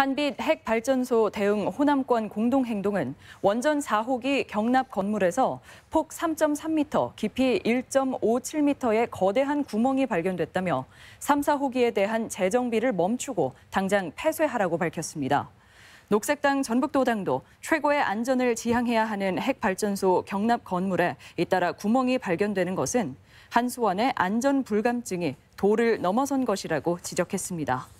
한빛 핵발전소 대응 호남권 공동행동은 원전 4호기 경납 건물에서 폭 3.3m, 깊이 1.57m의 거대한 구멍이 발견됐다며 3, 4호기에 대한 재정비를 멈추고 당장 폐쇄하라고 밝혔습니다. 녹색당 전북도당도 최고의 안전을 지향해야 하는 핵발전소 경납 건물에 잇따라 구멍이 발견되는 것은 한수원의 안전 불감증이 도를 넘어선 것이라고 지적했습니다.